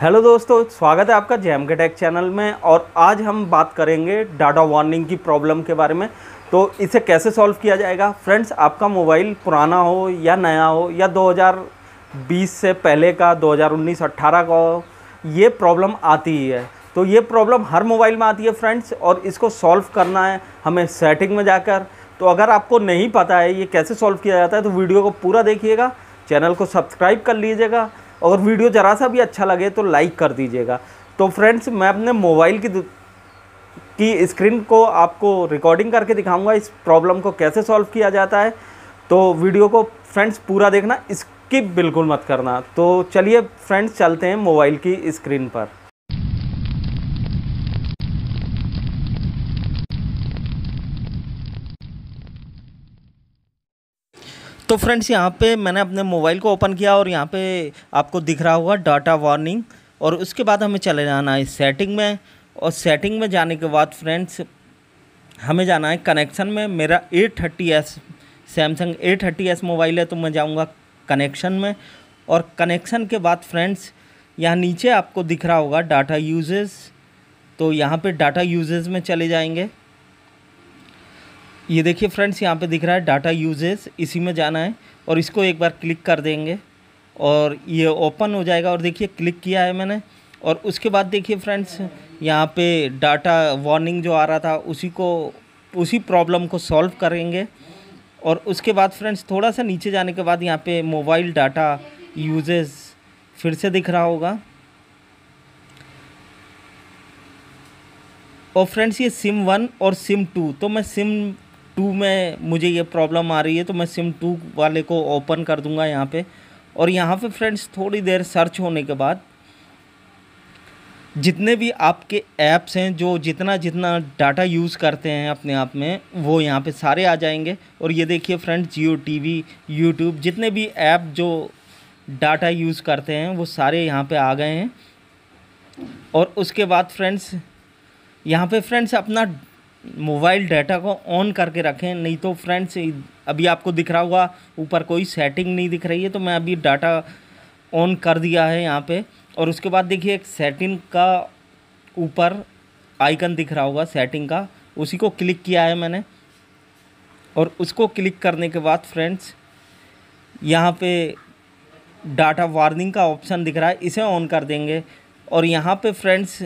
hello दोस्तों स्वागत है आपका जैम के टैक चैनल में और आज हम बात करेंगे डाटा वार्निंग की प्रॉब्लम के बारे में तो इसे कैसे सॉल्व किया जाएगा फ्रेंड्स आपका मोबाइल पुराना हो या नया हो या 2020 से पहले का 2019-18 का हो ये प्रॉब्लम आती ही है तो ये प्रॉब्लम हर मोबाइल में आती है फ्रेंड्स और इसको सॉल्व करना है हमें सेटिंग में जाकर तो अगर आपको नहीं पता है ये कैसे सॉल्व किया जाता है तो वीडियो को पूरा देखिएगा चैनल को सब्सक्राइब कर लीजिएगा और वीडियो ज़रा सा भी अच्छा लगे तो लाइक कर दीजिएगा तो फ्रेंड्स मैं अपने मोबाइल की की स्क्रीन को आपको रिकॉर्डिंग करके दिखाऊंगा इस प्रॉब्लम को कैसे सॉल्व किया जाता है तो वीडियो को फ्रेंड्स पूरा देखना स्किप बिल्कुल मत करना तो चलिए फ्रेंड्स चलते हैं मोबाइल की स्क्रीन पर तो फ्रेंड्स यहाँ पे मैंने अपने मोबाइल को ओपन किया और यहाँ पे आपको दिख रहा होगा डाटा वार्निंग और उसके बाद हमें चले जाना है सेटिंग में और सेटिंग में जाने के बाद फ्रेंड्स हमें जाना है कनेक्शन में मेरा A thirty S Samsung A thirty S mobile है तो मैं जाऊँगा कनेक्शन में और कनेक्शन के बाद फ्रेंड्स यहाँ नीचे आपको दिख रहा होगा डाटा यूजेस तो यहाँ पर डाटा यूजेज में चले जाएँगे ये देखिए फ्रेंड्स यहाँ पे दिख रहा है डाटा यूजेस इसी में जाना है और इसको एक बार क्लिक कर देंगे और ये ओपन हो जाएगा और देखिए क्लिक किया है मैंने और उसके बाद देखिए फ्रेंड्स यहाँ पे डाटा वार्निंग जो आ रहा था उसी को उसी प्रॉब्लम को सॉल्व करेंगे और उसके बाद फ्रेंड्स थोड़ा सा नीचे जाने के बाद यहाँ पर मोबाइल डाटा यूजेस फिर से दिख रहा होगा और फ्रेंड्स ये सिम वन और सिम टू तो मैं सिम टू में मुझे ये प्रॉब्लम आ रही है तो मैं सिम टू वाले को ओपन कर दूंगा यहाँ पे और यहाँ पे फ्रेंड्स थोड़ी देर सर्च होने के बाद जितने भी आपके ऐप्स हैं जो जितना जितना डाटा यूज़ करते हैं अपने आप में वो यहाँ पे सारे आ जाएंगे और ये देखिए फ्रेंड्स जियो टी यूट्यूब जितने भी ऐप जो डाटा यूज़ करते हैं वो सारे यहाँ पर आ गए हैं और उसके बाद फ्रेंड्स यहाँ पे फ्रेंड्स अपना मोबाइल डाटा को ऑन करके रखें नहीं तो फ्रेंड्स अभी आपको दिख रहा होगा ऊपर कोई सेटिंग नहीं दिख रही है तो मैं अभी डाटा ऑन कर दिया है यहाँ पे और उसके बाद देखिए एक सेटिंग का ऊपर आइकन दिख रहा होगा सेटिंग का उसी को क्लिक किया है मैंने और उसको क्लिक करने के बाद फ्रेंड्स यहाँ पे डाटा वार्निंग का ऑप्शन दिख रहा है इसे ऑन कर देंगे और यहाँ पे फ्रेंड्स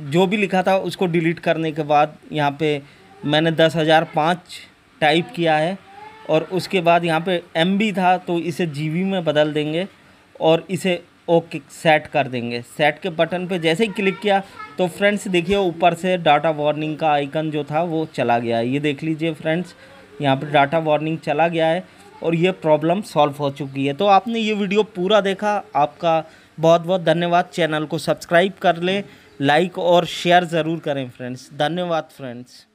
जो भी लिखा था उसको डिलीट करने के बाद यहाँ पे मैंने दस हज़ार पाँच टाइप किया है और उसके बाद यहाँ पे एम था तो इसे जी में बदल देंगे और इसे ओके सेट कर देंगे सेट के बटन पे जैसे ही क्लिक किया तो फ्रेंड्स देखिए ऊपर से डाटा वार्निंग का आइकन जो था वो चला गया है ये देख लीजिए फ्रेंड्स यहाँ पर डाटा वार्निंग चला गया है और ये प्रॉब्लम सॉल्व हो चुकी है तो आपने ये वीडियो पूरा देखा आपका बहुत बहुत धन्यवाद चैनल को सब्सक्राइब कर लें लाइक और शेयर ज़रूर करें फ्रेंड्स धन्यवाद फ्रेंड्स